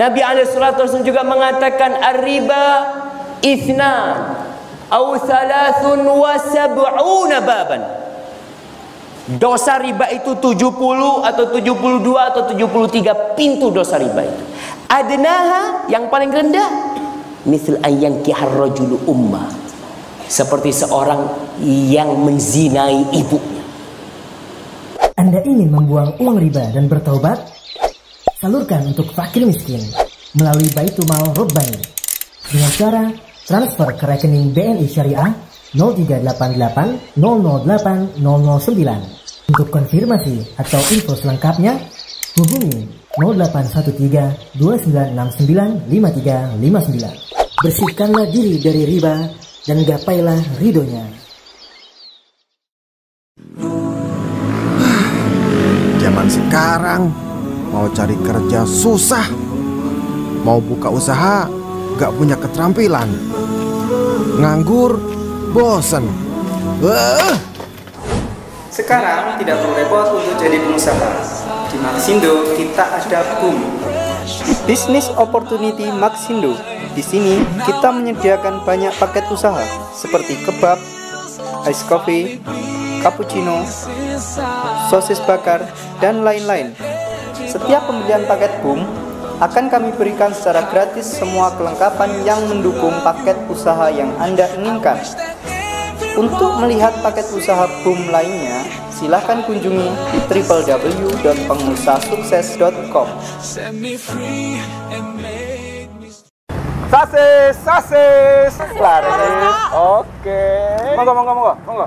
Nabi SAW juga mengatakan Ar-riba Ithnan Au salasun wa baban Dosa riba itu 70 atau 72 atau 73 pintu dosa riba itu. Adnaha yang paling rendah misal ayang kihar rajulu umma Seperti seorang yang menzinai ibunya. Anda ingin membuang uang riba dan bertobat? salurkan untuk fakir miskin melalui Baitul Mal Robbani dengan cara transfer ke rekening BNI Syariah 0388 008 Untuk konfirmasi atau info selengkapnya, hubungi 0813 2969 5359. Bersihkanlah diri dari riba dan gapailah ridhonya. Zaman sekarang mau cari kerja susah, mau buka usaha gak punya keterampilan, nganggur, bosen. Wah. Eh. Sekarang tidak perlu repot untuk jadi pengusaha. Di Maxindo kita ada boom. Business Opportunity Maxindo. Di sini kita menyediakan banyak paket usaha seperti kebab, ice coffee, cappuccino, sosis bakar, dan lain-lain. Setiap pembelian paket BOOM akan kami berikan secara gratis semua kelengkapan yang mendukung paket usaha yang Anda inginkan. Untuk melihat paket usaha BOOM lainnya, silahkan kunjungi www.pengusahasukses.com Sasis, sasis, laris, oke. Okay. Monggo, monggo, monggo, monggo.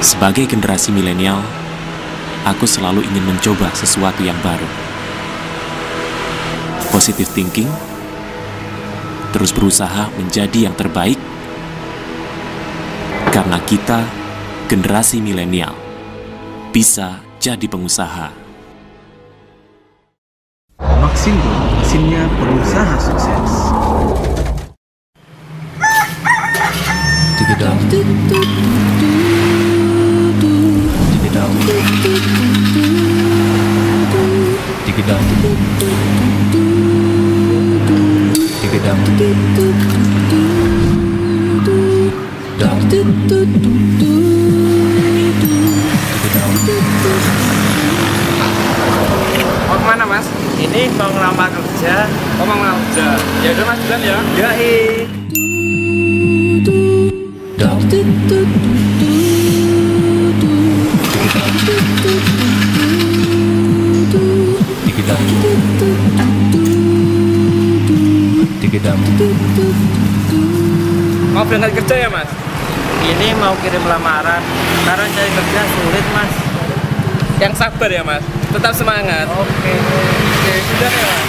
Sebagai generasi milenial, aku selalu ingin mencoba sesuatu yang baru. Positif thinking, terus berusaha menjadi yang terbaik, karena kita, generasi milenial, bisa jadi pengusaha. Vaksin mesinnya pengusaha sukses. Tidak. Ya Digedang mas? Ini mau kerja oh, mau kerja Ya mas jalan ya Ya Dang Mau berangkat kerja ya mas? Ini mau kirim lamaran Karena cari kerja sulit mas Yang sabar ya mas? Tetap semangat Oke Oke sudah ya mas?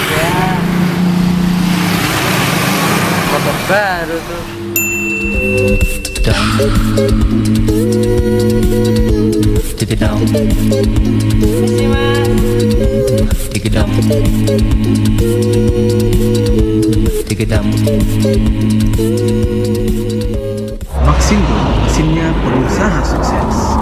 Ya baru tuh Maxindo, mesinnya pengusaha sukses.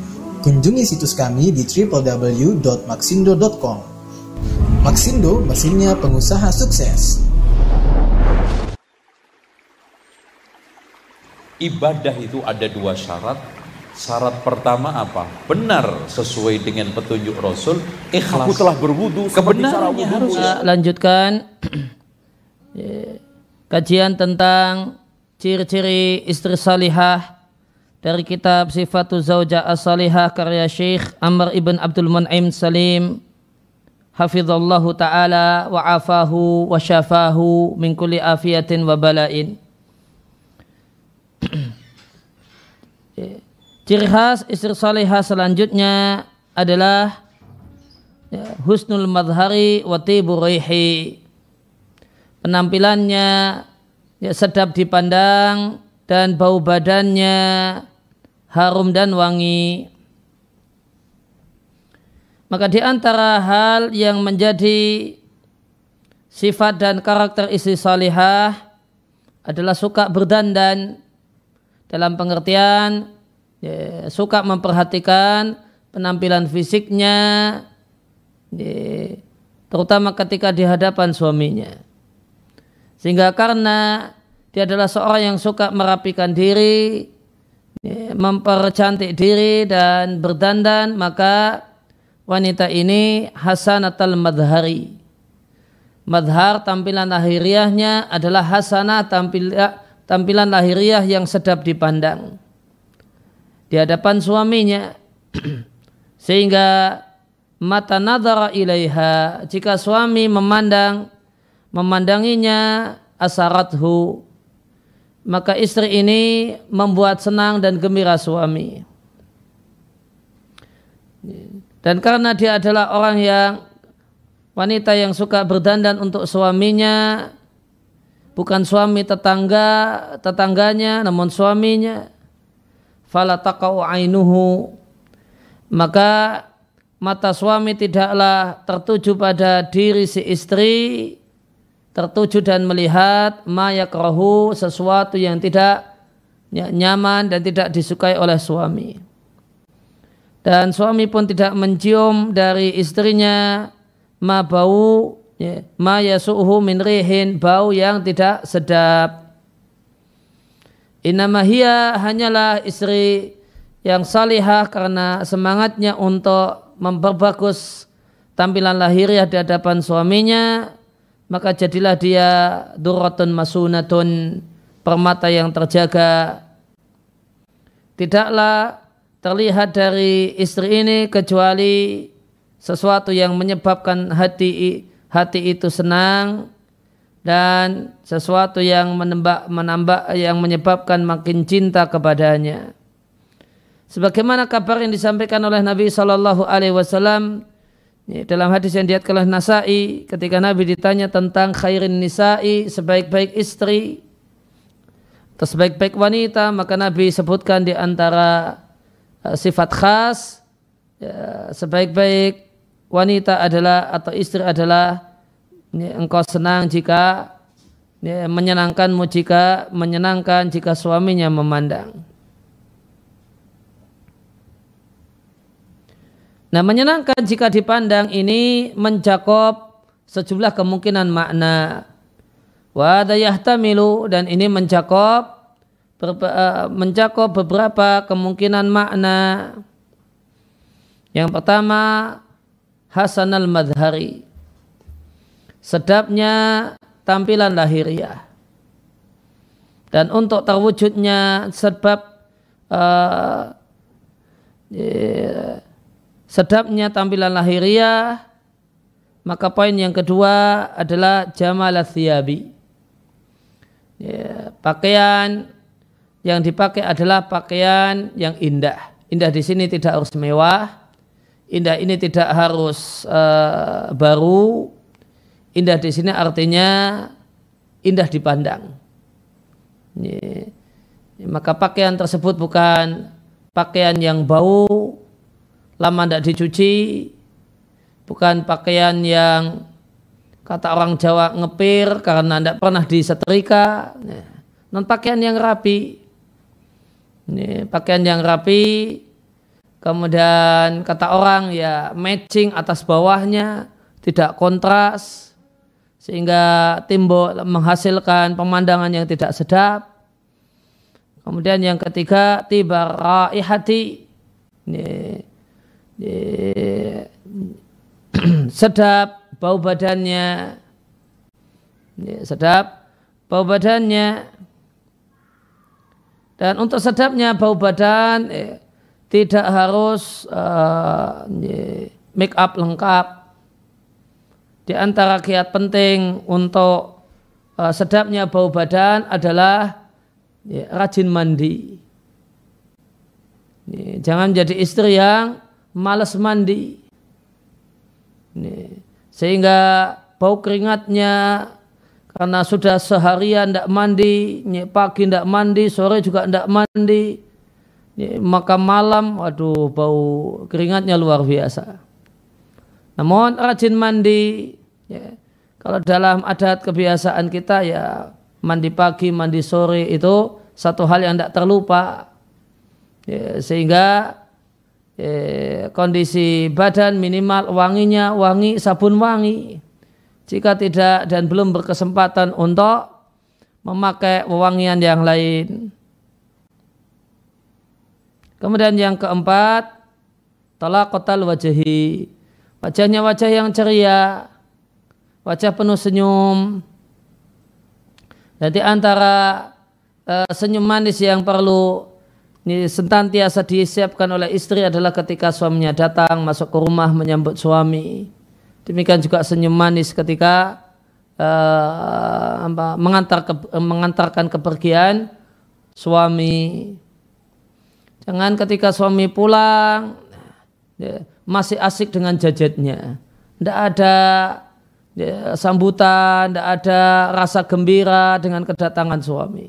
Kunjungi situs kami di www.maxindo.com. Maxindo, mesinnya pengusaha sukses. Ibadah itu ada dua syarat. Syarat pertama apa? Benar sesuai dengan petunjuk Rasul, ikhlas. Aku telah berwudu. Kebenarannya harus. Ya. Lanjutkan eh, kajian tentang ciri-ciri istri salihah dari kitab Sifatu Zawja As-Salihah karya Syekh Amr ibn Abdul Mun'im Salim hafizallahu taala wa afahu wa syafahu min kulli afiyatin wa balain ciri khas istri salihah selanjutnya adalah ya, husnul madhari wa tibu rihi penampilannya ya sedap dipandang dan bau badannya harum dan wangi. Maka di antara hal yang menjadi sifat dan karakter istri salihah adalah suka berdandan dalam pengertian ya, suka memperhatikan penampilan fisiknya ya, terutama ketika di hadapan suaminya. Sehingga karena dia adalah seorang yang suka merapikan diri, Ya, mempercantik diri dan berdandan maka wanita ini hasanatul madhari madhar tampilan lahiriahnya adalah hasanah tampil, eh, tampilan lahiriah yang sedap dipandang di hadapan suaminya sehingga mata nadara ilaiha jika suami memandang memandanginya asarathu maka istri ini membuat senang dan gembira suami. Dan karena dia adalah orang yang wanita yang suka berdandan untuk suaminya, bukan suami tetangga, tetangganya, namun suaminya, fala taqau ainuhu maka mata suami tidaklah tertuju pada diri si istri tertuju dan melihat mayakrohu sesuatu yang tidak ya, nyaman dan tidak disukai oleh suami. Dan suami pun tidak mencium dari istrinya ma bau ya, ma yasuhu min rihin bau yang tidak sedap. Inamahia hanyalah istri yang salihah karena semangatnya untuk memperbagus tampilan lahiriah di hadapan suaminya maka jadilah dia duratun masunatun permata yang terjaga tidaklah terlihat dari istri ini kecuali sesuatu yang menyebabkan hati hati itu senang dan sesuatu yang menembak, menambah yang menyebabkan makin cinta kepadanya. Sebagaimana kabar yang disampaikan oleh Nabi Shallallahu Alaihi Wasallam Ya, dalam hadis yang diat oleh Nasai, ketika Nabi ditanya tentang khairin nisa'i, sebaik-baik istri, atau sebaik-baik wanita, maka Nabi sebutkan di antara uh, sifat khas, ya, sebaik-baik wanita adalah atau istri adalah ya, engkau senang jika ya, menyenangkanmu jika menyenangkan jika suaminya memandang. Nah menyenangkan jika dipandang ini mencakup sejumlah kemungkinan makna. Wadayhtamilu dan ini mencakup eh, mencakup beberapa kemungkinan makna. Yang pertama Hasan al-Madhari. Sedapnya tampilan lahiriah. Dan untuk terwujudnya sebab uh, eh, yeah, sedapnya tampilan lahiriah maka poin yang kedua adalah jamalah thiyabi ya, pakaian yang dipakai adalah pakaian yang indah indah di sini tidak harus mewah indah ini tidak harus uh, baru indah di sini artinya indah dipandang ya, maka pakaian tersebut bukan pakaian yang bau lama tidak dicuci, bukan pakaian yang kata orang Jawa ngepir karena tidak pernah disetrika, non pakaian yang rapi, ini pakaian yang rapi, kemudian kata orang ya matching atas bawahnya, tidak kontras, sehingga timbul menghasilkan pemandangan yang tidak sedap. Kemudian yang ketiga tiba raihati, nih Eh, sedap bau badannya ya, sedap bau badannya dan untuk sedapnya bau badan eh, tidak harus eh, ya, make up lengkap di antara kiat penting untuk sedapnya bau badan adalah ya, rajin mandi jangan jadi istri yang malas mandi. Ini. Sehingga bau keringatnya karena sudah seharian tidak mandi, pagi tidak mandi, sore juga tidak mandi, maka malam, aduh bau keringatnya luar biasa. Namun rajin mandi, ya. kalau dalam adat kebiasaan kita ya mandi pagi, mandi sore itu satu hal yang tidak terlupa. Ya, sehingga Eh, kondisi badan minimal wanginya wangi sabun wangi jika tidak dan belum berkesempatan untuk memakai wewangian yang lain kemudian yang keempat tolak kotal wajahi wajahnya wajah yang ceria wajah penuh senyum jadi antara uh, senyum manis yang perlu ini tiasa disiapkan oleh istri adalah ketika suaminya datang masuk ke rumah menyambut suami. Demikian juga senyum manis ketika uh, apa, mengantar ke, mengantarkan kepergian suami. Jangan ketika suami pulang ya, masih asik dengan jajetnya. Tidak ada ya, sambutan, tidak ada rasa gembira dengan kedatangan suami.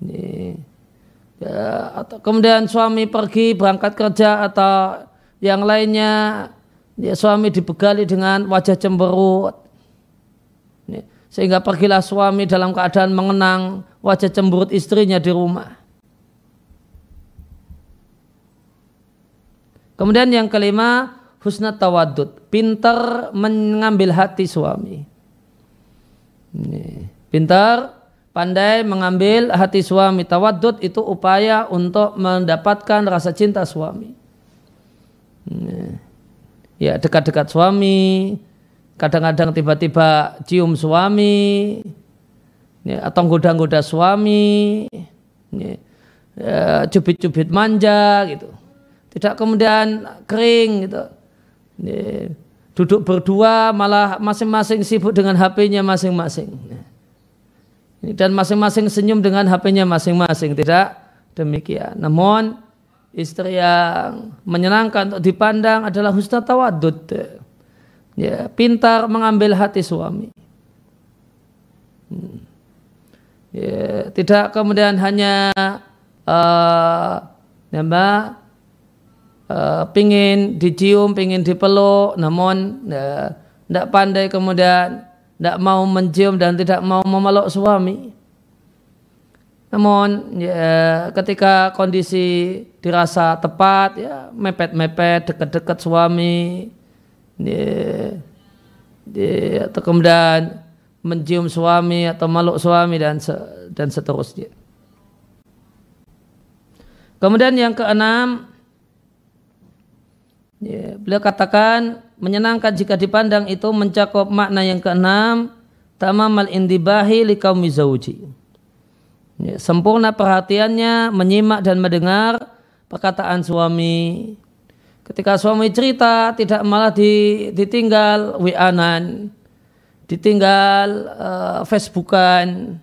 Ini ya, atau kemudian suami pergi berangkat kerja atau yang lainnya ya, suami dibegali dengan wajah cemberut ya, sehingga pergilah suami dalam keadaan mengenang wajah cemberut istrinya di rumah kemudian yang kelima husna tawadud pintar mengambil hati suami ini, pintar pandai mengambil hati suami. Tawadud itu upaya untuk mendapatkan rasa cinta suami. Hmm. Ya dekat-dekat suami, kadang-kadang tiba-tiba cium suami, ya, atau goda-goda suami, ya, ya, cubit-cubit manja gitu. Tidak kemudian kering gitu. Ya, duduk berdua malah masing-masing sibuk dengan HP-nya masing-masing. Ya. Dan masing-masing senyum dengan HP-nya masing-masing. Tidak demikian. Namun istri yang menyenangkan untuk dipandang adalah husna tawadud. Ya, pintar mengambil hati suami. Hmm. Ya, tidak kemudian hanya uh, ya mbak uh, pingin dicium, pingin dipeluk, namun tidak ya, pandai kemudian tidak mau mencium dan tidak mau memeluk suami. Namun ya, ketika kondisi dirasa tepat, ya mepet-mepet, dekat-dekat suami, ya, ya, atau kemudian mencium suami atau meluk suami dan se, dan seterusnya. Kemudian yang keenam, ya, beliau katakan menyenangkan jika dipandang itu mencakup makna yang keenam tamamal indibahi kaum zauji ya, sempurna perhatiannya menyimak dan mendengar perkataan suami ketika suami cerita tidak malah ditinggal wianan ditinggal uh, facebookan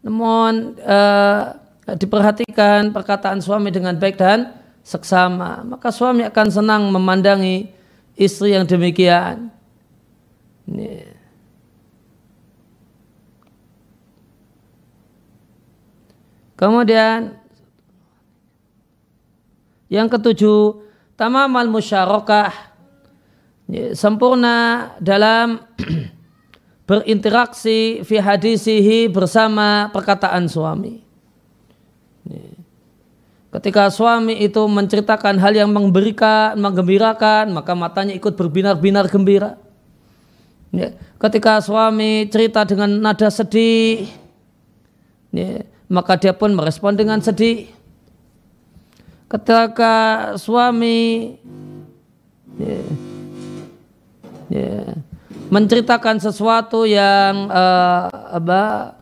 namun uh, diperhatikan perkataan suami dengan baik dan seksama maka suami akan senang memandangi istri yang demikian. Ini. Kemudian yang ketujuh, tamamal musyarakah. Sempurna dalam berinteraksi fi hadisihi bersama perkataan suami. Ketika suami itu menceritakan hal yang memberikan, menggembirakan, maka matanya ikut berbinar-binar gembira. Ya. Ketika suami cerita dengan nada sedih, ya, maka dia pun merespon dengan sedih. Ketika suami ya, ya, menceritakan sesuatu yang uh, apa,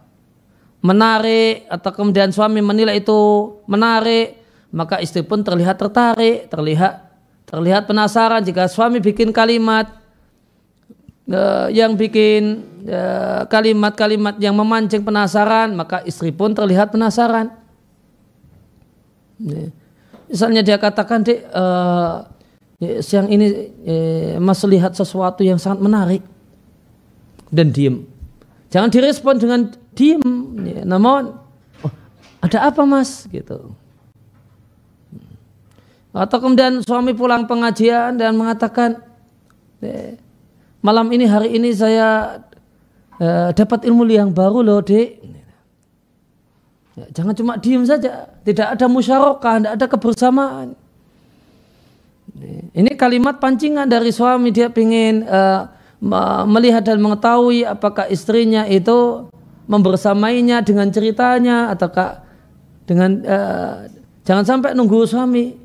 menarik atau kemudian suami menilai itu menarik maka istri pun terlihat tertarik, terlihat terlihat penasaran jika suami bikin kalimat uh, yang bikin eh, kalimat-kalimat uh, yang memancing penasaran, maka istri pun terlihat penasaran. Misalnya dia katakan, dek, uh, eh, siang ini uh, mas lihat sesuatu yang sangat menarik. Dan diam, Jangan direspon dengan diam. namun, oh, ada apa mas? Gitu. Atau kemudian suami pulang pengajian dan mengatakan, eh, malam ini hari ini saya eh, dapat ilmu yang baru loh dek. Ya, jangan cuma diem saja, tidak ada musyarakah, tidak ada kebersamaan. Ini kalimat pancingan dari suami dia ingin eh, melihat dan mengetahui apakah istrinya itu membersamainya dengan ceritanya ataukah dengan eh, jangan sampai nunggu suami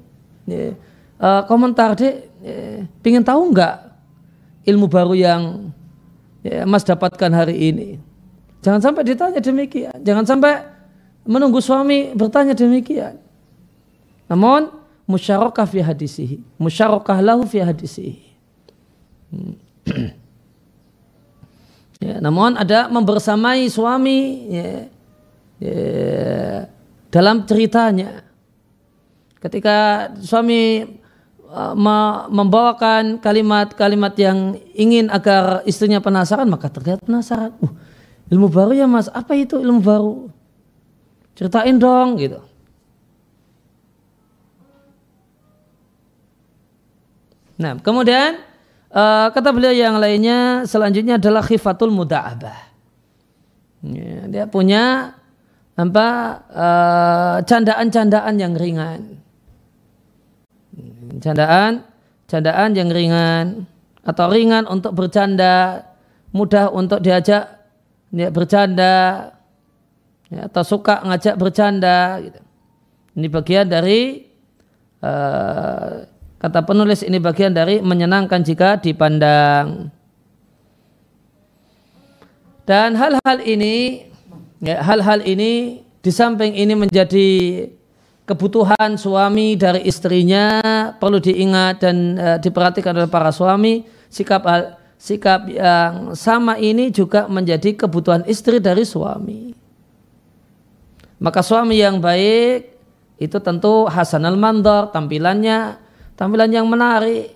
Ya. Uh, komentar deh, ya, pingin tahu nggak ilmu baru yang ya, Mas dapatkan hari ini? Jangan sampai ditanya demikian. Jangan sampai menunggu suami bertanya demikian. Namun musyarakah fi hadisihi. Musyarakah lahu fi hadisihi. Hmm. ya, namun ada membersamai suami ya, ya, dalam ceritanya Ketika suami uh, membawakan kalimat-kalimat yang ingin agar istrinya penasaran, maka terlihat penasaran. Uh, ilmu baru ya mas, apa itu ilmu baru? Ceritain dong gitu. Nah, kemudian uh, kata beliau yang lainnya selanjutnya adalah khifatul muda'abah. Ya, dia punya apa uh, candaan-candaan yang ringan Candaan, candaan yang ringan atau ringan untuk bercanda, mudah untuk diajak ya, bercanda ya, atau suka ngajak bercanda. Gitu. Ini bagian dari uh, kata penulis ini bagian dari menyenangkan jika dipandang. Dan hal-hal ini, ya, hal-hal ya, ini di samping ini menjadi kebutuhan suami dari istrinya perlu diingat dan uh, diperhatikan oleh para suami sikap uh, sikap yang sama ini juga menjadi kebutuhan istri dari suami maka suami yang baik itu tentu Hasan al Mandor tampilannya tampilan yang menarik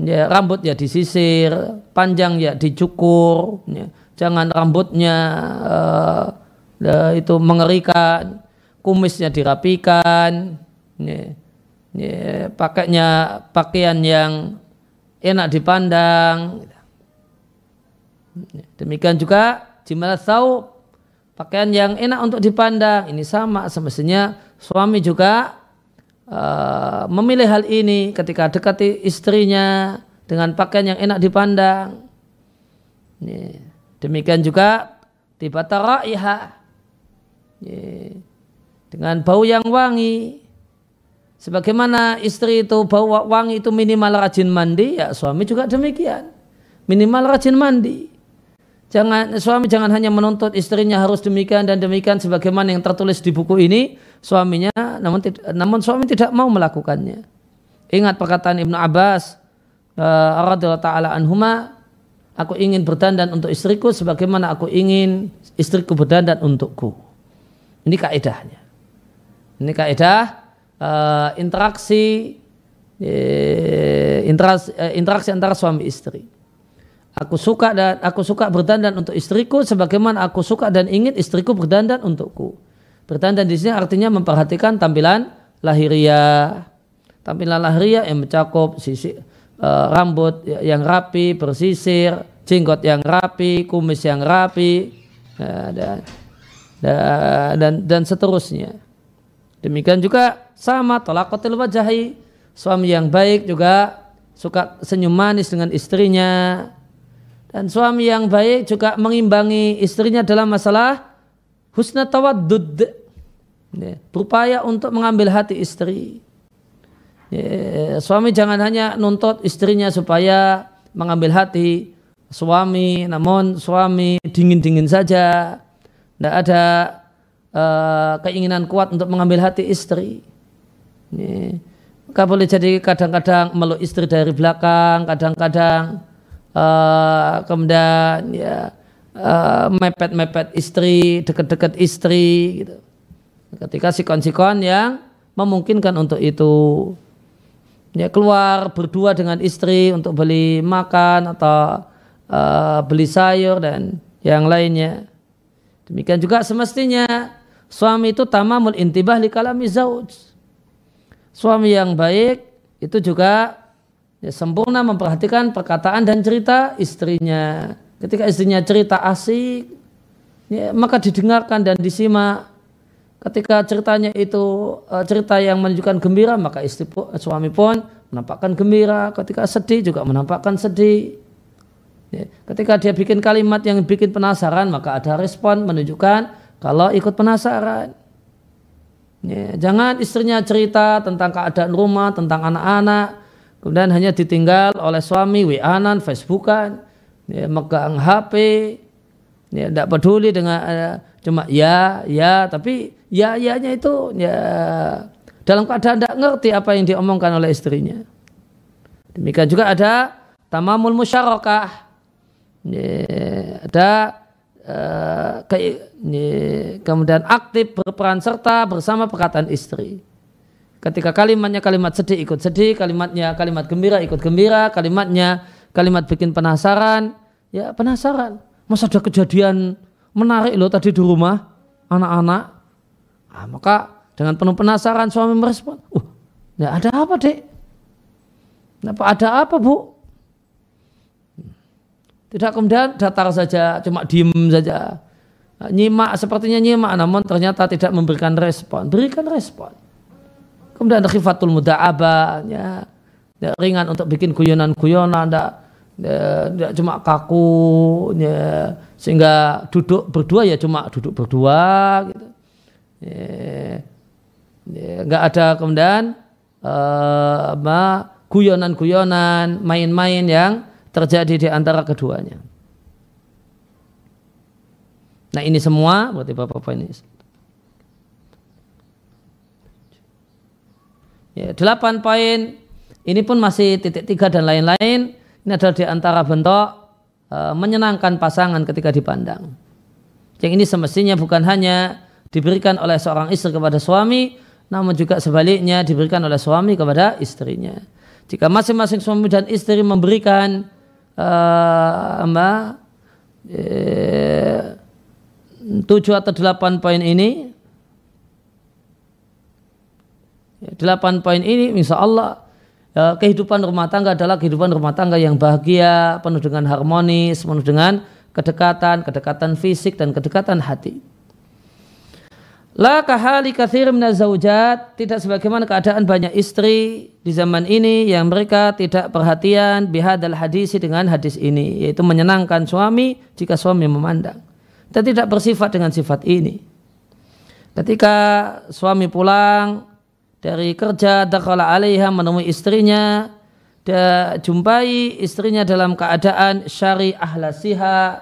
ya, rambut ya disisir panjang ya dicukur jangan rambutnya uh, itu mengerikan kumisnya dirapikan, ya, ya, pakainya pakaian yang enak dipandang. Demikian juga jimat tahu pakaian yang enak untuk dipandang. Ini sama semestinya suami juga uh, memilih hal ini ketika dekati istrinya dengan pakaian yang enak dipandang. Demikian juga tiba tiba dengan bau yang wangi. Sebagaimana istri itu bau wangi itu minimal rajin mandi, ya suami juga demikian. Minimal rajin mandi. Jangan suami jangan hanya menuntut istrinya harus demikian dan demikian sebagaimana yang tertulis di buku ini, suaminya namun namun suami tidak mau melakukannya. Ingat perkataan Ibnu Abbas uh, radhiyallahu taala anhuma, aku ingin berdandan untuk istriku sebagaimana aku ingin istriku berdandan untukku. Ini kaidahnya. Ini kaidah e, interaksi e, eh, interaksi, e, eh, interaksi antara suami istri. Aku suka dan aku suka berdandan untuk istriku sebagaimana aku suka dan ingin istriku berdandan untukku. Berdandan di sini artinya memperhatikan tampilan lahiria, Tampilan lahiria yang mencakup sisi e, rambut yang rapi, bersisir, jenggot yang rapi, kumis yang rapi, dan dan dan, dan seterusnya. Demikian juga sama tolakotil wajahi. Suami yang baik juga suka senyum manis dengan istrinya. Dan suami yang baik juga mengimbangi istrinya dalam masalah husna tawadud ya, berupaya untuk mengambil hati istri. Ya, suami jangan hanya nuntut istrinya supaya mengambil hati suami, namun suami dingin-dingin saja. Tidak ada Eh, keinginan kuat untuk mengambil hati istri. Ini, maka boleh jadi kadang-kadang meluk istri dari belakang, kadang-kadang uh, kemudian ya uh, mepet-mepet istri, deket-deket istri gitu. Ketika sikon-sikon yang memungkinkan untuk itu ya keluar berdua dengan istri untuk beli makan atau uh, beli sayur dan yang lainnya. Demikian juga semestinya Suami itu tamamul intibah li kalami zauj. Suami yang baik itu juga ya, sempurna memperhatikan perkataan dan cerita istrinya. Ketika istrinya cerita asik, ya, maka didengarkan dan disimak. Ketika ceritanya itu eh, cerita yang menunjukkan gembira, maka istri eh, suami pun menampakkan gembira. Ketika sedih juga menampakkan sedih. Ya, ketika dia bikin kalimat yang bikin penasaran, maka ada respon menunjukkan kalau ikut penasaran. Ya, jangan istrinya cerita tentang keadaan rumah, tentang anak-anak. Kemudian hanya ditinggal oleh suami, wianan, facebookan, ya, megang HP. Ya, tidak peduli dengan uh, cuma ya, ya. Tapi ya-yanya itu ya dalam keadaan tidak ngerti apa yang diomongkan oleh istrinya. Demikian juga ada tamamul musyarakah. Ya, ada Eh, kemudian aktif berperan serta bersama perkataan istri. Ketika kalimatnya kalimat sedih ikut sedih, kalimatnya kalimat gembira ikut gembira, kalimatnya kalimat bikin penasaran, ya penasaran. Masa ada kejadian menarik loh tadi di rumah anak-anak. Nah, maka dengan penuh penasaran suami merespon, uh, ya ada apa dek? Napa ada apa bu? Tidak kemudian datar saja, cuma diem saja. Nyimak, sepertinya nyimak, namun ternyata tidak memberikan respon. Berikan respon. Kemudian ada khifatul muda'abah, ya. ya. ringan untuk bikin guyonan-guyonan, tidak eh, tidak cuma kaku, ya. sehingga duduk berdua ya cuma duduk berdua, gitu. Ya, ya, nggak ada kemudian uh, apa guyonan-guyonan, main-main yang terjadi di antara keduanya. Nah ini semua berarti bapak-bapak ini. Ya, delapan poin ini pun masih titik tiga dan lain-lain. Ini adalah di antara bentuk e, menyenangkan pasangan ketika dipandang. Yang ini semestinya bukan hanya diberikan oleh seorang istri kepada suami, namun juga sebaliknya diberikan oleh suami kepada istrinya. Jika masing-masing suami dan istri memberikan uh, tujuh atau delapan poin ini ya, delapan poin ini insya Allah eh, kehidupan rumah tangga adalah kehidupan rumah tangga yang bahagia penuh dengan harmonis penuh dengan kedekatan kedekatan fisik dan kedekatan hati La kahali kathir minal zaujat tidak sebagaimana keadaan banyak istri di zaman ini yang mereka tidak perhatian bihadal hadis dengan hadis ini yaitu menyenangkan suami jika suami memandang dan tidak bersifat dengan sifat ini. Ketika suami pulang dari kerja dakhala alaiha menemui istrinya Dia jumpai istrinya dalam keadaan syari ahlasiha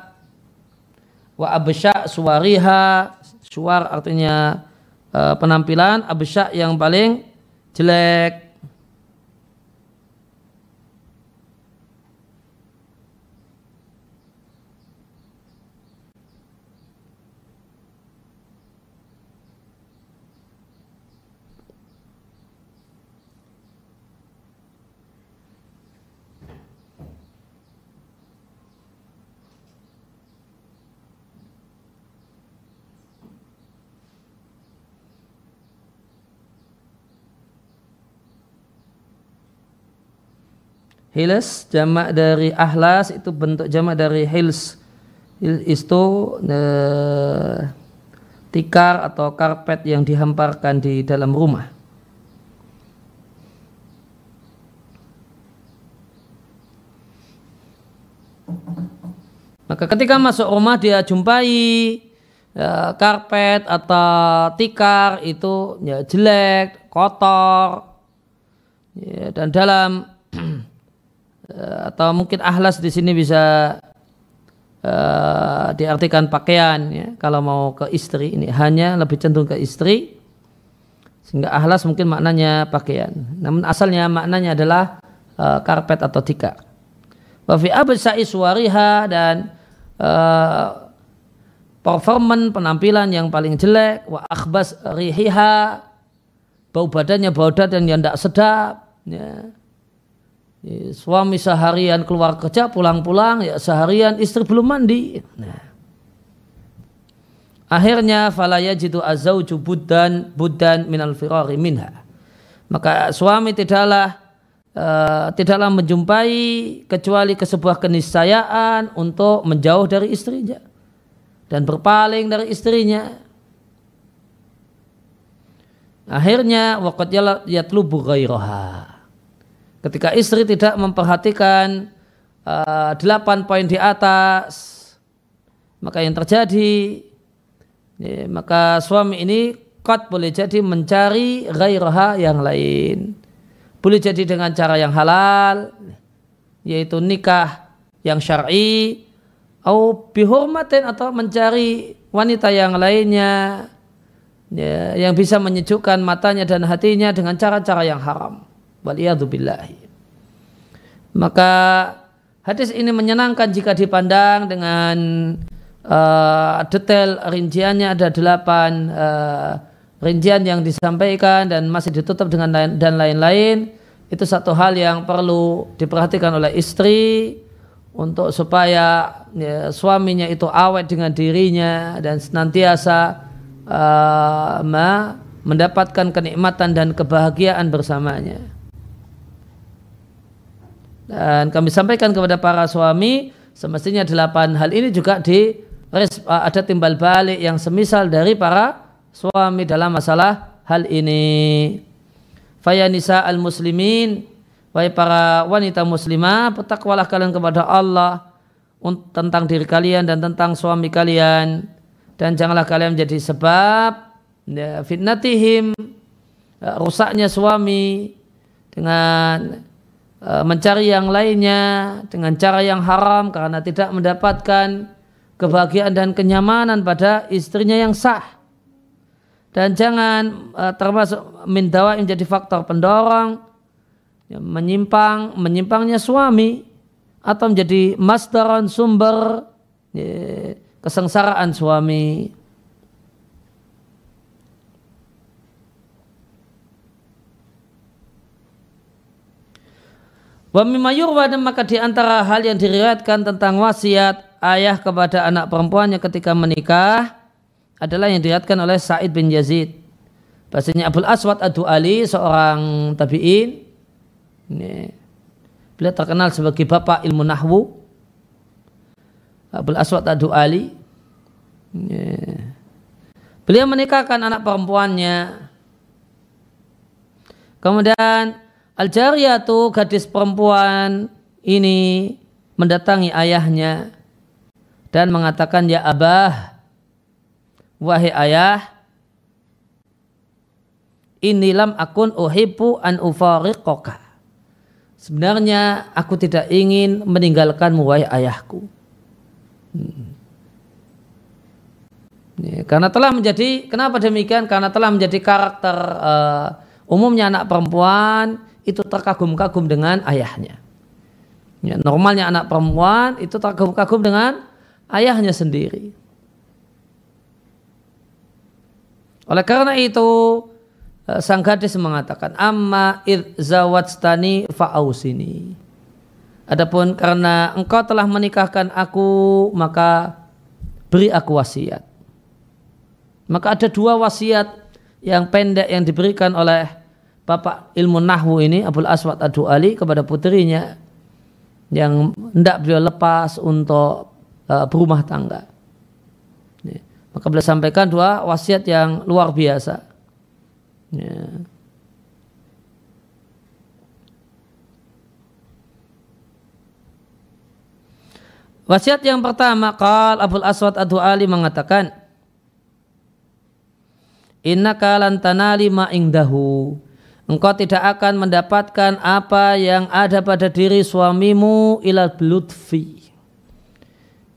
wa abisya suwariha Suar artinya uh, penampilan, abisya yang paling jelek. Hils jamak dari ahlas itu bentuk jamak dari hils. itu e, tikar atau karpet yang dihamparkan di dalam rumah. Maka ketika masuk rumah dia jumpai ya, karpet atau tikar itu ya, jelek, kotor, ya, dan dalam Eh, atau mungkin ahlas di sini bisa uh, diartikan pakaian ya kalau mau ke istri ini hanya lebih cenderung ke istri sehingga ahlas mungkin maknanya pakaian namun asalnya maknanya adalah uh, karpet atau tikar wa fi suariha dan uh, performan penampilan yang paling jelek wa akhbas rihiha bau badannya bau dan yang tidak sedap ya Eh, suami seharian keluar kerja pulang-pulang ya seharian istri belum mandi nah. akhirnya falaya jitu azauju budan min minal firari minha maka suami tidaklah uh, tidaklah menjumpai kecuali ke sebuah keniscayaan untuk menjauh dari istrinya dan berpaling dari istrinya akhirnya waqad yatlubu ghairaha Ketika istri tidak memperhatikan uh, eh, 8 poin di atas, maka yang terjadi, ya, maka suami ini kot boleh jadi mencari gairaha yang lain. Boleh jadi dengan cara yang halal, yaitu nikah yang syar'i, atau bihormatin atau mencari wanita yang lainnya, ya, yang bisa menyejukkan matanya dan hatinya dengan cara-cara yang haram. Waliyadzubillahi. Maka hadis ini menyenangkan jika dipandang dengan uh, detail rinciannya ada delapan uh, rincian yang disampaikan dan masih ditutup dengan lain, dan lain-lain itu satu hal yang perlu diperhatikan oleh istri untuk supaya ya, suaminya itu awet dengan dirinya dan senantiasa uh, eh, ma, mendapatkan kenikmatan dan kebahagiaan bersamanya. Dan kami sampaikan kepada para suami semestinya delapan hal ini juga di eh, ada timbal balik yang semisal dari para suami dalam masalah hal ini. nisa al muslimin Wahai para wanita muslimah, petakwalah kalian kepada Allah tentang diri kalian dan tentang suami kalian. Dan janganlah kalian menjadi sebab fitnah ya, fitnatihim, eh, rusaknya suami dengan Eh, mencari yang lainnya dengan cara yang haram karena tidak mendapatkan kebahagiaan dan kenyamanan pada istrinya yang sah. Dan jangan eh, termasuk mendawa menjadi faktor pendorong ya, menyimpang menyimpangnya suami atau menjadi masteran sumber ya, kesengsaraan suami. Wa mimma dan maka di antara hal yang diriwayatkan tentang wasiat ayah kepada anak perempuannya ketika menikah adalah yang diriwayatkan oleh Sa'id bin Yazid. Bahasanya Abdul Aswad Adu Ali seorang tabi'in. Ini beliau terkenal sebagai bapak ilmu nahwu. Abdul Aswad Adu Ali. Ini. Beliau menikahkan anak perempuannya. Kemudian Al-Jariyatu gadis perempuan ini mendatangi ayahnya dan mengatakan ya abah wahai ayah inilam akun uhibu an ufariqoka sebenarnya aku tidak ingin meninggalkanmu wahai ayahku hmm. ya, karena telah menjadi kenapa demikian karena telah menjadi karakter uh, umumnya anak perempuan itu terkagum-kagum dengan ayahnya. Ya, normalnya anak perempuan itu terkagum-kagum dengan ayahnya sendiri. Oleh karena itu eh, sang gadis mengatakan amma id zawatstani fa'ausini. Adapun karena engkau telah menikahkan aku maka beri aku wasiat. Maka ada dua wasiat yang pendek yang diberikan oleh bapak ilmu nahwu ini Abdul Aswad Adu Ali kepada putrinya yang hendak beliau lepas untuk uh, berumah tangga. Ya. Maka beliau sampaikan dua wasiat yang luar biasa. Ya. Wasiat yang pertama, Qal Abdul Aswad Adu Ali mengatakan, Inna kalan ma'ingdahu engkau tidak akan mendapatkan apa yang ada pada diri suamimu ilal blutfi.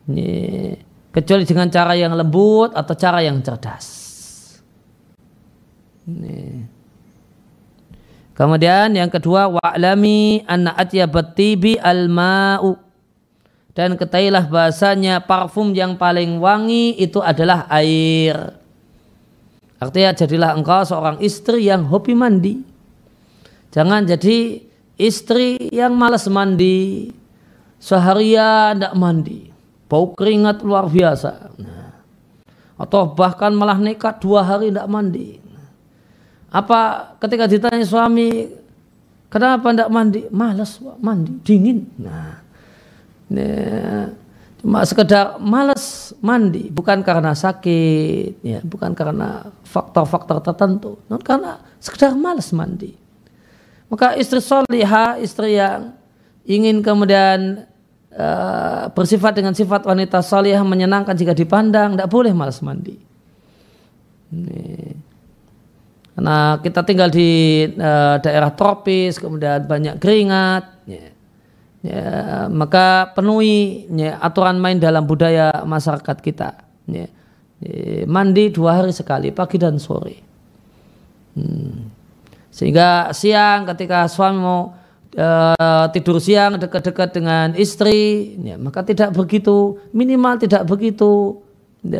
Ini, kecuali dengan cara yang lembut atau cara yang cerdas. Ini. Kemudian yang kedua wa'lami anna atyabatibi al-ma'u dan ketahilah bahasanya parfum yang paling wangi itu adalah air. Artinya jadilah engkau seorang istri yang hobi mandi. Jangan jadi istri yang malas mandi, seharian tidak mandi, bau keringat luar biasa. Nah. Atau bahkan malah nekat dua hari tidak mandi. Apa ketika ditanya suami, kenapa tidak mandi? Malas mandi, dingin. Nah, ini nah, cuma sekedar malas mandi, bukan karena sakit, ya, bukan karena faktor-faktor tertentu, non karena sekedar malas mandi. Maka istri soliha, istri yang ingin kemudian uh, bersifat dengan sifat wanita soliha menyenangkan jika dipandang, tidak boleh malas mandi. Ini. Karena kita tinggal di uh, daerah tropis, kemudian banyak keringat, ya. Ya, maka penuhi ya, aturan main dalam budaya masyarakat kita. Ya, eh, mandi dua hari sekali, pagi dan sore. Hmm. Sehingga siang ketika suami mau e, eh, tidur siang dekat-dekat dengan istri, ya, maka tidak begitu minimal tidak begitu e,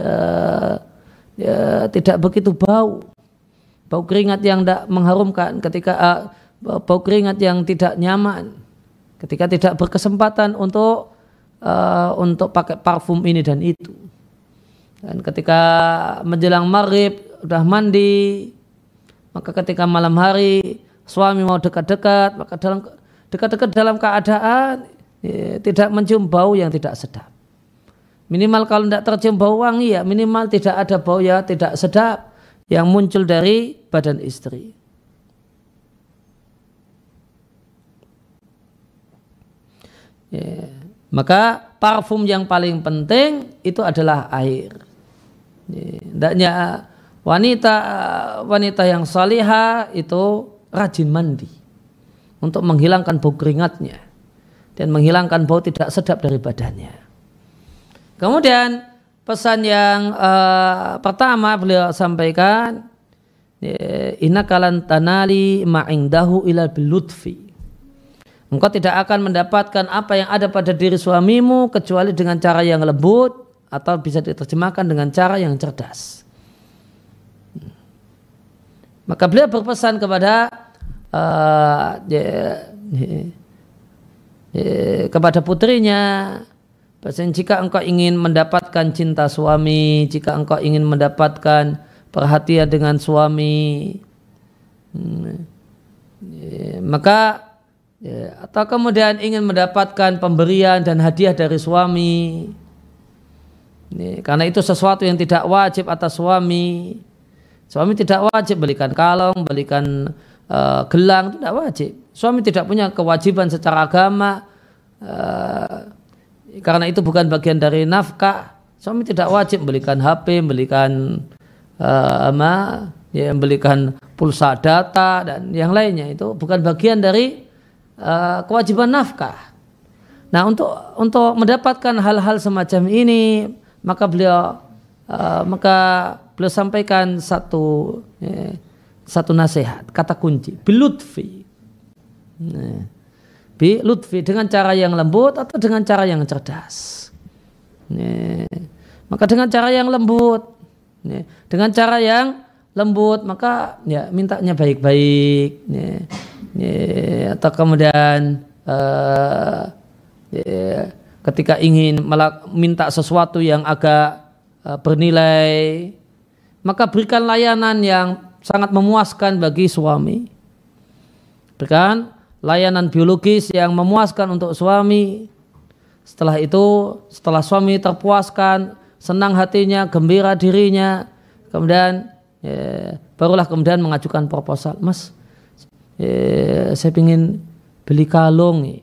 e, tidak begitu bau bau keringat yang tidak mengharumkan ketika e, bau keringat yang tidak nyaman ketika tidak berkesempatan untuk e, untuk pakai parfum ini dan itu. Dan ketika menjelang maghrib udah mandi maka ketika malam hari suami mau dekat-dekat, maka dalam dekat-dekat dalam keadaan ya, tidak mencium bau yang tidak sedap. Minimal kalau tidak tercium bau wangi ya minimal tidak ada bau ya tidak sedap yang muncul dari badan istri. Ya. Maka parfum yang paling penting itu adalah air. Ya, tidaknya ya wanita wanita yang saliha itu rajin mandi untuk menghilangkan bau keringatnya dan menghilangkan bau tidak sedap dari badannya. Kemudian pesan yang uh, pertama beliau sampaikan eh, inakalan kalan tanali ma'ingdahu ila bilutfi Engkau tidak akan mendapatkan apa yang ada pada diri suamimu kecuali dengan cara yang lembut atau bisa diterjemahkan dengan cara yang cerdas. Maka beliau berpesan kepada uh, ya, ya, ya, kepada putrinya pesan jika engkau ingin mendapatkan cinta suami, jika engkau ingin mendapatkan perhatian dengan suami, hmm, ya, maka ya, atau kemudian ingin mendapatkan pemberian dan hadiah dari suami, ya, karena itu sesuatu yang tidak wajib atas suami, Suami tidak wajib belikan kalung, belikan uh, gelang, tidak wajib. Suami tidak punya kewajiban secara agama uh, karena itu bukan bagian dari nafkah. Suami tidak wajib belikan HP, belikan uh, eh, ama, ya, belikan pulsa data dan yang lainnya itu bukan bagian dari uh, kewajiban nafkah. Nah untuk untuk mendapatkan hal-hal semacam ini maka beliau Eh, maka beliau sampaikan satu eh, satu nasihat kata kunci bilutfi nah, bilutfi dengan cara yang lembut atau dengan cara yang cerdas nah, maka dengan cara yang lembut nah, dengan cara yang lembut maka ya mintanya baik-baik ya, ya, atau kemudian uh, ya, ketika ingin minta sesuatu yang agak Eh, bernilai, maka berikan layanan yang sangat memuaskan bagi suami. Berikan layanan biologis yang memuaskan untuk suami. Setelah itu, setelah suami terpuaskan, senang hatinya, gembira dirinya, kemudian ya, barulah kemudian mengajukan proposal, Mas, ya, saya ingin beli kalung, ya,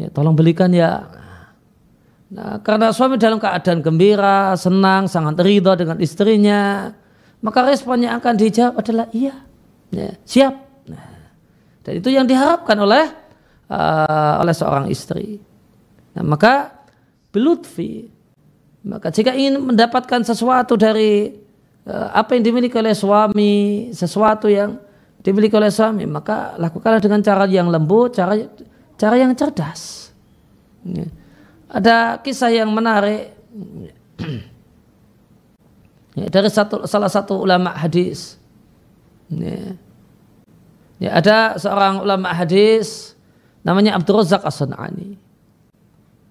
ya, tolong belikan ya Nah, karena suami dalam keadaan gembira, senang, sangat ridho dengan istrinya, maka responnya akan dijawab adalah iya, ya, siap. Nah, dan itu yang diharapkan oleh uh, oleh seorang istri. Nah, maka belutfi, maka jika ingin mendapatkan sesuatu dari uh, apa yang dimiliki oleh suami, sesuatu yang dimiliki oleh suami, maka lakukanlah dengan cara yang lembut, cara cara yang cerdas. Ya ada kisah yang menarik ya, dari satu, salah satu ulama hadis. Ya. Ya, ada seorang ulama hadis namanya Abdul Razak as sunani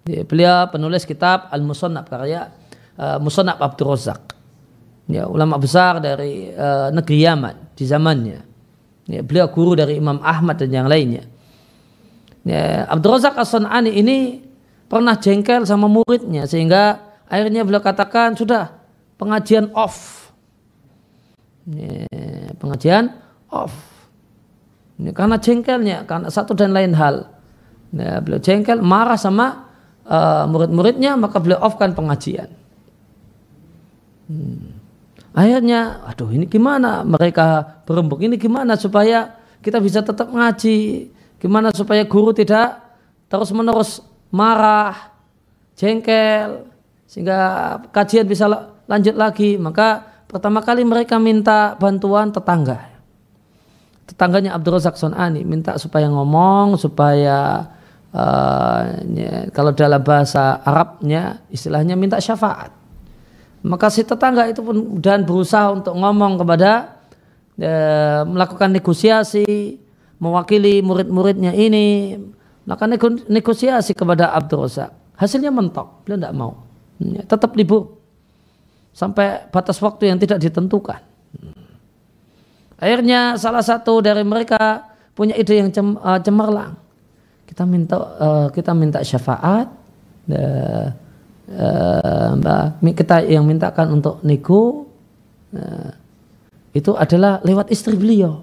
Ya, beliau penulis kitab Al-Musannab karya uh, eh, Musannab Abdul Razak. Ya, ulama besar dari uh, negeri Yaman di zamannya. Ya, beliau guru dari Imam Ahmad dan yang lainnya. Ya, Abdul Razak as sunani ini pernah jengkel sama muridnya sehingga akhirnya beliau katakan sudah pengajian off. ini, pengajian off. Ini karena jengkelnya, karena satu dan lain hal. Nah, beliau jengkel, marah sama uh, murid-muridnya, maka beliau offkan pengajian. Hmm. Akhirnya, aduh ini gimana mereka berembuk ini gimana supaya kita bisa tetap ngaji, gimana supaya guru tidak terus menerus marah, jengkel, sehingga kajian bisa lanjut lagi. Maka pertama kali mereka minta bantuan tetangga. Tetangganya Abdul Razak Sonani minta supaya ngomong, supaya uh, ya, kalau dalam bahasa Arabnya istilahnya minta syafaat. Maka si tetangga itu pun dan berusaha untuk ngomong kepada uh, melakukan negosiasi, mewakili murid-muridnya ini melakukan nego negosiasi kepada Abdul Razak. Hasilnya mentok, beliau tidak mau. Ya, tetap libur sampai batas waktu yang tidak ditentukan. Akhirnya salah satu dari mereka punya ide yang eh, cemerlang. Kita minta eh, kita minta syafaat uh, kita yang mintakan untuk nego itu adalah lewat istri beliau.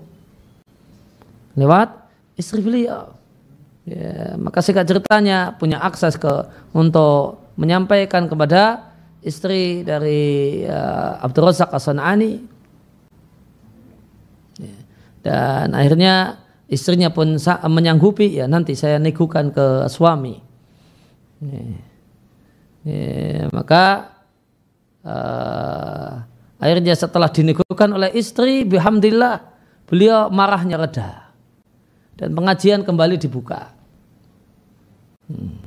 Lewat istri beliau. Ya, maka singkat ceritanya punya akses ke untuk menyampaikan kepada istri dari uh, Abdul Razak As-Sanani ya, dan akhirnya istrinya pun menyanggupi ya nanti saya negukan ke suami ya, ya, maka uh, akhirnya setelah dinegukan oleh istri alhamdulillah beliau marahnya reda dan pengajian kembali dibuka. Hmm.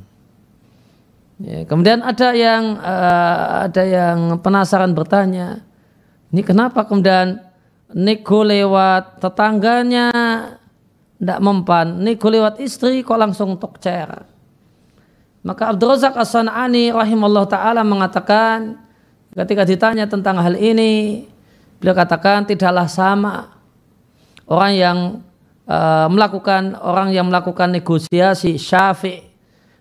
Ya, kemudian ada yang uh, ada yang penasaran bertanya, ini kenapa kemudian nego lewat tetangganya tidak mempan, nego lewat istri kok langsung tokcer. Maka Abdul Razak As-San'ani rahimallahu taala mengatakan ketika ditanya tentang hal ini, beliau katakan tidaklah sama orang yang Eh, melakukan orang yang melakukan negosiasi syafi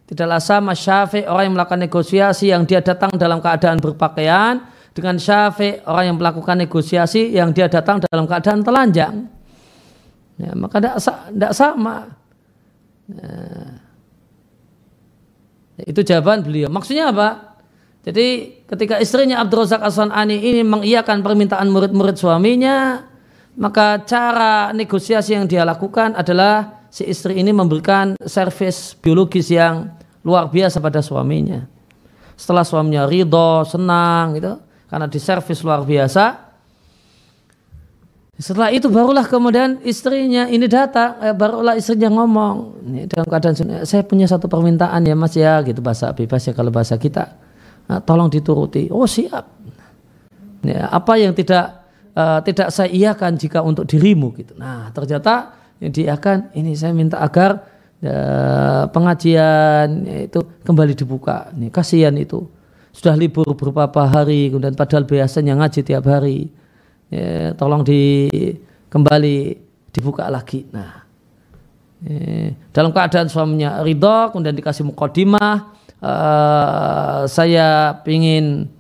tidaklah sama syafi orang yang melakukan negosiasi yang dia datang dalam keadaan berpakaian dengan syafi orang yang melakukan negosiasi yang dia datang dalam keadaan telanjang ya, maka tidak sama ya. ya. itu jawaban beliau maksudnya apa jadi ketika istrinya Abdul Razak Aswan Ani ini mengiyakan permintaan murid-murid suaminya maka cara negosiasi yang dia lakukan adalah si istri ini memberikan servis biologis yang luar biasa pada suaminya. Setelah suaminya ridho, senang gitu, karena di servis luar biasa. Setelah itu barulah kemudian istrinya ini datang, eh, barulah istrinya ngomong ini dalam keadaan saya punya satu permintaan ya mas ya gitu bahasa bebas ya kalau bahasa kita, nah, tolong dituruti. Oh siap. Ya, apa yang tidak Eh, tidak saya iakan jika untuk dirimu gitu. Nah ternyata yang akan ini saya minta agar uh, pengajian ya, itu kembali dibuka. Nih kasihan itu sudah libur beberapa hari kemudian padahal biasanya ngaji tiap hari. Ya, tolong di kembali dibuka lagi. Nah ya, dalam keadaan suaminya ridho kemudian dikasih mukodimah uh, eh, saya ingin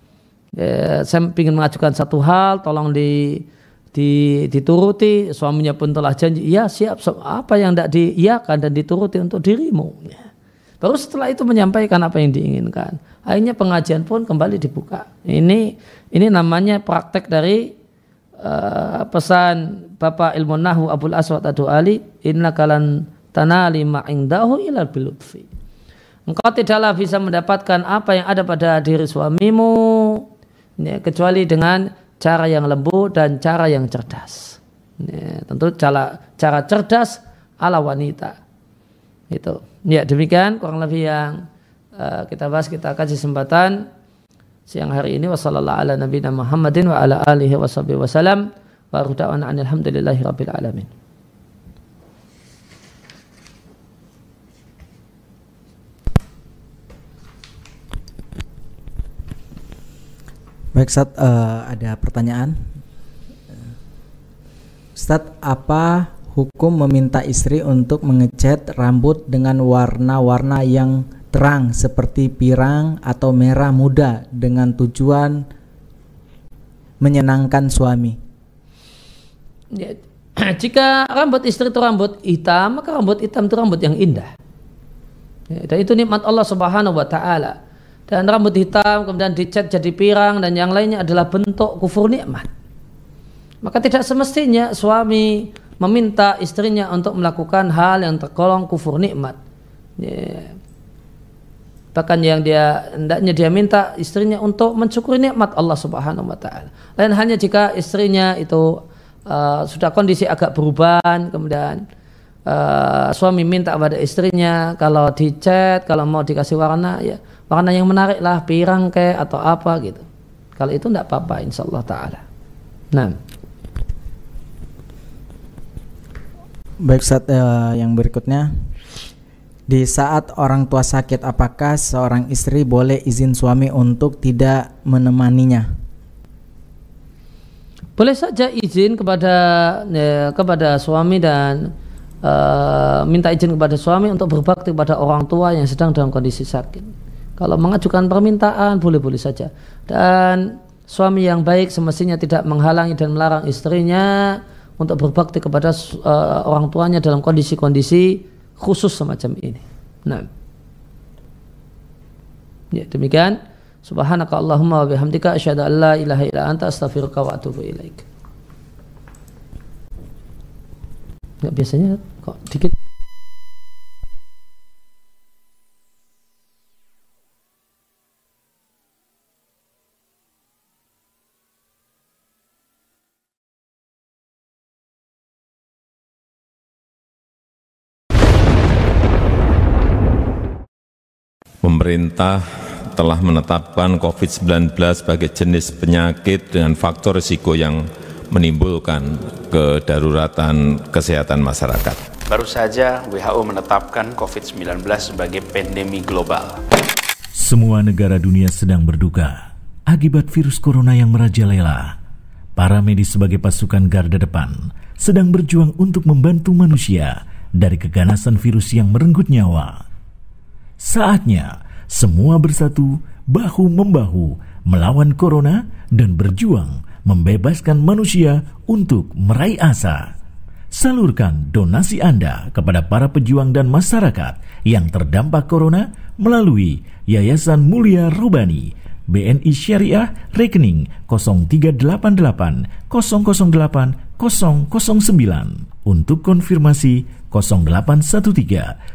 e, saya ingin mengajukan satu hal tolong di di, dituruti suaminya pun telah janji iya siap apa yang tidak diiakan dan dituruti untuk dirimu ya. baru setelah itu menyampaikan apa yang diinginkan akhirnya pengajian pun kembali dibuka ini ini namanya praktek dari e, pesan Bapak Ilmu Nahu Abdul Aswad Adu Ali inna kalan tanali ma'indahu ilal bilutfi engkau tidaklah bisa mendapatkan apa yang ada pada diri suamimu ya, kecuali dengan cara yang lembut dan cara yang cerdas. Ya, tentu cara cara cerdas ala wanita. Itu. Ya demikian kurang lebih yang uh, kita bahas kita kasih kesempatan siang hari ini Wassalamualaikum warahmatullahi wabarakatuh. Muhammadin wa Baik, Ustaz, uh, eh, ada pertanyaan. Ustaz, apa hukum meminta istri untuk mengecat rambut dengan warna-warna yang terang seperti pirang atau merah muda dengan tujuan menyenangkan suami? Ya, jika rambut istri itu rambut hitam, maka rambut hitam itu rambut yang indah. Ya, dan itu nikmat Allah Subhanahu wa taala dan rambut hitam kemudian dicat jadi pirang dan yang lainnya adalah bentuk kufur nikmat. Maka tidak semestinya suami meminta istrinya untuk melakukan hal yang tergolong kufur nikmat. Bahkan yang dia hendaknya dia minta istrinya untuk mensyukuri nikmat Allah Subhanahu wa taala. Lain hanya jika istrinya itu uh, sudah kondisi agak berubah, kemudian uh, suami minta pada istrinya kalau dicat, kalau mau dikasih warna ya makanan yang menarik lah pirang kayak atau apa gitu kalau itu tidak apa-apa insya Allah taala nah baik saat uh, eh, yang berikutnya di saat orang tua sakit apakah seorang istri boleh izin suami untuk tidak menemaninya boleh saja izin kepada ya, kepada suami dan uh, minta izin kepada suami untuk berbakti kepada orang tua yang sedang dalam kondisi sakit kalau mengajukan permintaan boleh-boleh saja. Dan suami yang baik semestinya tidak menghalangi dan melarang istrinya untuk berbakti kepada uh, orang tuanya dalam kondisi-kondisi khusus semacam ini. Nah. Ya, demikian. Subhanaka Allahumma wa bihamdika asyhadu an la ilaha illa anta astaghfiruka wa atubu ilaik. Enggak ya, biasanya kok dikit pemerintah telah menetapkan COVID-19 sebagai jenis penyakit dengan faktor risiko yang menimbulkan kedaruratan kesehatan masyarakat. Baru saja WHO menetapkan COVID-19 sebagai pandemi global. Semua negara dunia sedang berduka akibat virus corona yang merajalela. Para medis sebagai pasukan garda depan sedang berjuang untuk membantu manusia dari keganasan virus yang merenggut nyawa. Saatnya semua bersatu bahu membahu melawan corona dan berjuang membebaskan manusia untuk meraih asa. Salurkan donasi Anda kepada para pejuang dan masyarakat yang terdampak corona melalui Yayasan Mulia Rubani BNI Syariah rekening 0388 008 009 untuk konfirmasi 0813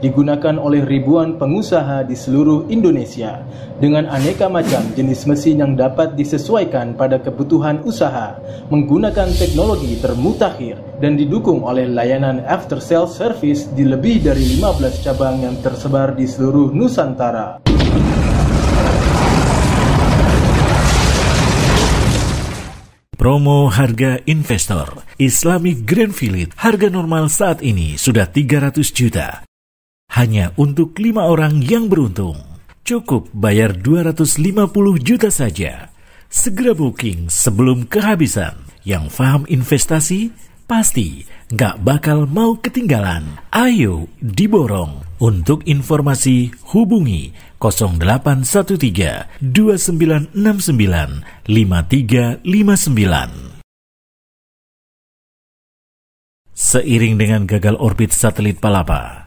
digunakan oleh ribuan pengusaha di seluruh Indonesia dengan aneka macam jenis mesin yang dapat disesuaikan pada kebutuhan usaha menggunakan teknologi termutakhir dan didukung oleh layanan after sales service di lebih dari 15 cabang yang tersebar di seluruh Nusantara. Promo harga investor Islamic Grand Village harga normal saat ini sudah 300 juta hanya untuk lima orang yang beruntung. Cukup bayar 250 juta saja. Segera booking sebelum kehabisan. Yang paham investasi pasti nggak bakal mau ketinggalan. Ayo diborong. Untuk informasi hubungi 0813 2969 5359. Seiring dengan gagal orbit satelit Palapa,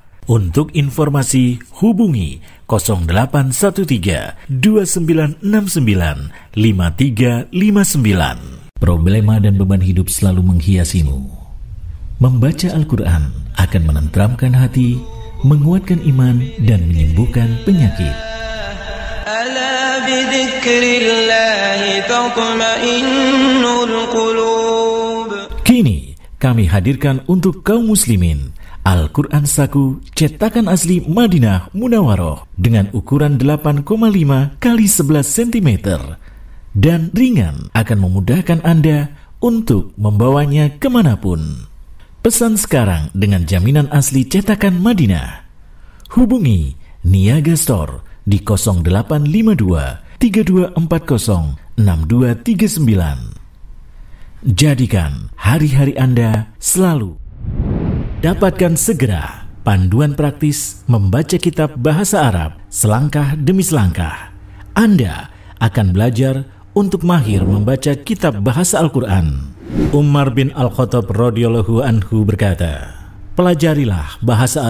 untuk informasi hubungi 0813 2969 5359. Problema dan beban hidup selalu menghiasimu. Membaca Al-Qur'an akan menenteramkan hati, menguatkan iman dan menyembuhkan penyakit. Kini kami hadirkan untuk kaum muslimin Al-Quran Saku cetakan asli Madinah Munawaroh dengan ukuran 8,5 x 11 cm dan ringan akan memudahkan Anda untuk membawanya kemanapun. Pesan sekarang dengan jaminan asli cetakan Madinah. Hubungi Niaga Store di 0852 3240 6239. Jadikan hari-hari Anda selalu Dapatkan segera panduan praktis membaca kitab bahasa Arab selangkah demi selangkah. Anda akan belajar untuk mahir membaca kitab bahasa Al-Quran. Umar bin Al-Khattab radhiyallahu anhu berkata, Pelajarilah bahasa Arab